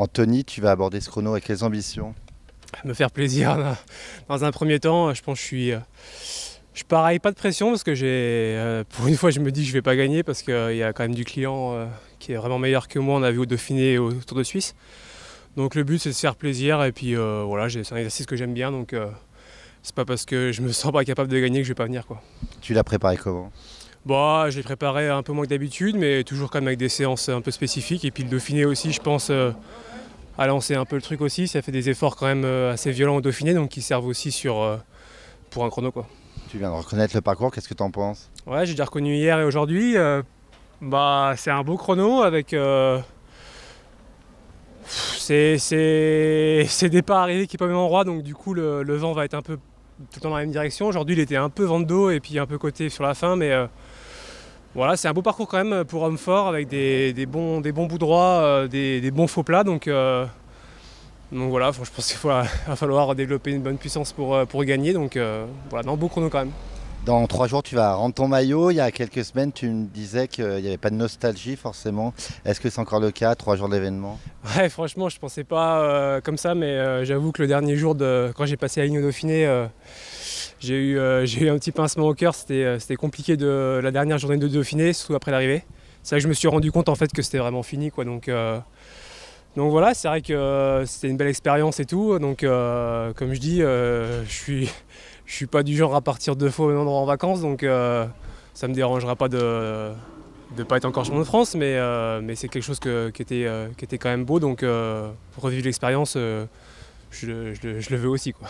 Anthony, tu vas aborder ce chrono avec quelles ambitions Me faire plaisir dans un premier temps. Je pense que je suis. Euh, je pareil, pas de pression parce que j'ai. Euh, pour une fois, je me dis que je vais pas gagner parce qu'il euh, y a quand même du client qui est vraiment meilleur que moi. On a vu au Dauphiné et au Tour de Suisse. Donc le but c'est de se faire plaisir et puis voilà, c'est un exercice que j'aime bien donc c'est pas parce que je me sens pas capable de gagner que je vais pas venir quoi. Tu l'as préparé comment Bah, je l'ai préparé un peu moins que d'habitude mais toujours quand même avec des séances un peu spécifiques et puis le Dauphiné aussi je pense à lancer un peu le truc aussi. Ça fait des efforts quand même euh, assez violents au Dauphiné, donc qui servent aussi sur, euh, pour un chrono. Quoi. Tu viens de reconnaître le parcours, qu'est-ce que tu en penses Ouais, j'ai déjà reconnu hier et aujourd'hui. Euh, bah, c'est un beau chrono avec. Euh, c'est des pas arrivés qui n'est pas au même endroit, donc du coup le, vent va être un peu tout le temps dans la même direction. Aujourd'hui, il était un peu vent de dos et puis un peu côté sur la fin, mais. Voilà, c'est un beau parcours quand même pour homme fort avec des, bons, des bons bouts droits, euh, des, bons faux plats. Donc, euh, donc voilà, je pense qu'il va, falloir développer une bonne puissance pour, euh, pour gagner. Donc voilà, dans beau chrono quand même. Dans trois jours, tu vas rendre ton maillot. Il y a quelques semaines, tu me disais qu'il n'y avait pas de nostalgie forcément. Est-ce que c'est encore le cas, trois jours d'événement Ouais, franchement, je ne pensais pas comme ça, mais j'avoue que le dernier jour, de, quand j'ai passé à ligne au Dauphiné, j'ai eu, euh, eu, un petit pincement au cœur, euh, c'était compliqué de la dernière journée de Dauphiné, surtout après l'arrivée. C'est vrai que je me suis rendu compte en fait que c'était vraiment fini quoi. Donc, euh, donc voilà, c'est vrai que c'était une belle expérience et tout. Donc comme je dis, je suis je suis pas du genre à partir deux fois au même endroit en vacances, donc ça me dérangera pas de ne pas être encore champion de France, mais, mais c'est quelque chose qui, était, qui était quand même beau, donc revivre l'expérience, je, je, le veux aussi quoi.